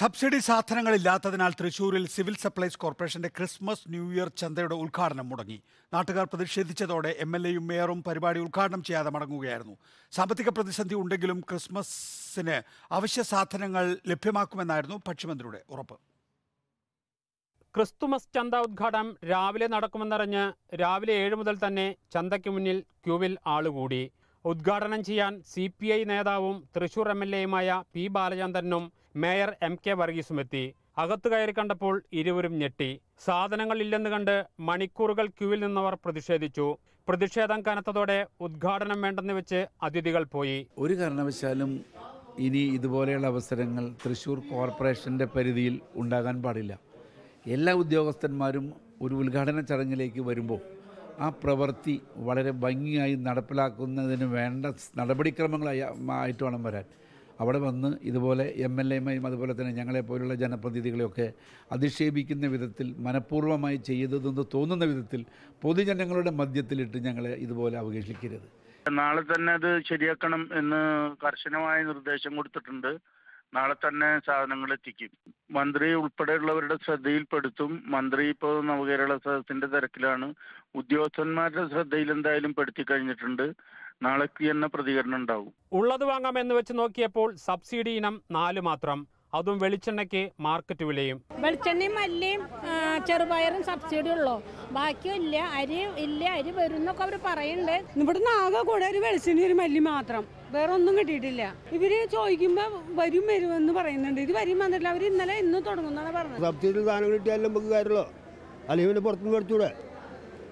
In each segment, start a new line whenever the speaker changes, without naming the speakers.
subsidy സാധനങ്ങളില്ലാത്തതിനാൽ തൃശൂരിൽ civil supplies കോർപ്പറേഷന്റെ ക്രിസ്മസ് ന്യൂ ഇയർ ചന്തയുടെ ഉദ്ഘാടനം മുടങ്ങി നാട്ടുകാർ പ്രതിഷേധിച്ചതോടെ എം എൽ എയും മേയറും പരിപാടി ഉദ്ഘാടനം ചെയ്യാതെ മടങ്ങുകയായിരുന്നു സാമ്പത്തിക പ്രതിസന്ധി ഉണ്ടെങ്കിലും ക്രിസ്മസിന് അവശ്യ സാധനങ്ങൾ
ലഭ്യമാക്കുമെന്നായിരുന്നു ഭക്ഷ്യമന്ത്രിയുടെ ഉറപ്പ് ക്രിസ്തുമസ് ചന്ത ഉദ്ഘാടനം രാവിലെ നടക്കുമെന്നറിഞ്ഞ് രാവിലെ ഏഴ് മുതൽ തന്നെ ചന്തയ്ക്ക് മുന്നിൽ ക്യൂവിൽ ആളുകൂടി ഉദ്ഘാടനം ചെയ്യാൻ സി പി ഐ നേതാവും തൃശൂർ എം എൽ എയുമായ പി ബാലചന്ദ്രനും മേയർ എം കെ എത്തി അകത്തു കയറി കണ്ടപ്പോൾ ഇരുവരും ഞെട്ടി ഇല്ലെന്ന് കണ്ട് മണിക്കൂറുകൾ ക്യൂവിൽ നിന്നവർ പ്രതിഷേധിച്ചു പ്രതിഷേധം കനത്തതോടെ ഉദ്ഘാടനം വേണ്ടെന്ന് വെച്ച് അതിഥികൾ പോയി
ഒരു കാരണവശാലും ഇനി ഇതുപോലെയുള്ള അവസരങ്ങൾ തൃശ്ശൂർ കോർപ്പറേഷന്റെ പരിധിയിൽ ഉണ്ടാകാൻ പാടില്ല എല്ലാ ഉദ്യോഗസ്ഥന്മാരും ഒരു ഉദ്ഘാടന ചടങ്ങിലേക്ക് വരുമ്പോൾ ആ പ്രവൃത്തി വളരെ ഭംഗിയായി നടപ്പിലാക്കുന്നതിന് വേണ്ട നടപടിക്രമങ്ങൾ ആയിട്ട് വേണം വരാൻ അവിടെ വന്ന് ഇതുപോലെ എം എൽ എമാരും അതുപോലെ തന്നെ ഞങ്ങളെപ്പോലുള്ള ജനപ്രതിനിധികളെയൊക്കെ അധിക്ഷേപിക്കുന്ന വിധത്തിൽ മനഃപൂർവ്വമായി ചെയ്തതെന്ന് തോന്നുന്ന വിധത്തിൽ പൊതുജനങ്ങളുടെ മധ്യത്തിലിട്ട് ഞങ്ങളെ ഇതുപോലെ അവകേഷിക്കരുത്
നാളെ തന്നെ അത് ശരിയാക്കണം എന്ന് കർശനമായ നിർദ്ദേശം കൊടുത്തിട്ടുണ്ട് നാളെ തന്നെ സാധനങ്ങൾ എത്തിക്കും മന്ത്രി ഉൾപ്പെടെയുള്ളവരുടെ ശ്രദ്ധയിൽപ്പെടുത്തും മന്ത്രി ഇപ്പോൾ നവകേരള സദസ്സിന്റെ തിരക്കിലാണ് ഉദ്യോഗസ്ഥന്മാരുടെ ശ്രദ്ധയിൽ എന്തായാലും പെടുത്തി കഴിഞ്ഞിട്ടുണ്ട് നാളേക്ക്
തന്നെ പ്രതികരണം ഉണ്ടാവും ഉള്ളത് വാങ്ങാമെന്ന് വെച്ച് നോക്കിയപ്പോൾ സബ്സിഡി ഇനം നാല് മാത്രം അതും വെളിച്ചെണ്ണയ്ക്ക് മാർക്കറ്റ് വിലയും
വെളിച്ചെണ്ണയും മല്ലിയും ചെറുപയറും സബ്സിഡി ഉള്ളോ ബാക്കിയില്ല അരി ഇല്ല അരി വരുന്നൊക്കെ അവർ പറയുന്നുണ്ട് ഇവിടുന്ന് ആകെ കൂടെ ഒരു വെളിച്ചെണ്ണി ഒരു മല്ലി മാത്രം വേറെ ഒന്നും കിട്ടിയിട്ടില്ല ഇവര് ചോദിക്കുമ്പോൾ വരും വരും എന്ന് പറയുന്നുണ്ട് ഇത് വരും വന്നിട്ടില്ല അവർ ഇന്നലെ ഇന്ന് തുടങ്ങുന്നാണ് പറഞ്ഞത്
സബ്സിഡി സാധനങ്ങൾ കിട്ടിയാലും നമുക്ക് കാര്യമല്ലോ അല്ലെങ്കിൽ പുറത്തുനിന്ന് മേടിച്ചൂടെ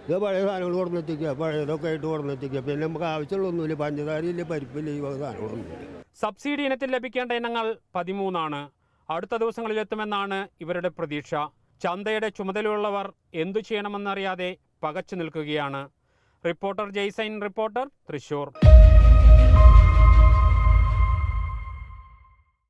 ഇത് പഴയ സാധനങ്ങൾ കൊടുന്നെത്തിക്കുക പഴയതൊക്കെ ആയിട്ട് കൊടുന്നെത്തിക്കുക പിന്നെ നമുക്ക് ആവശ്യമുള്ളൊന്നുമില്ല പഞ്ചസാരയില്ല പരിപ്പില്ല ഈ വക സാധനങ്ങളൊന്നുമില്ല
സബ്സിഡി ഇനത്തിൽ ലഭിക്കേണ്ട ഇനങ്ങൾ പതിമൂന്നാണ് അടുത്ത ദിവസങ്ങളിലെത്തുമെന്നാണ് ഇവരുടെ പ്രതീക്ഷ ചന്തയുടെ ചുമതലയുള്ളവർ എന്തു ചെയ്യണമെന്നറിയാതെ പകച്ചു നിൽക്കുകയാണ് റിപ്പോർട്ടർ ജയ്സൈൻ റിപ്പോർട്ടർ തൃശൂർ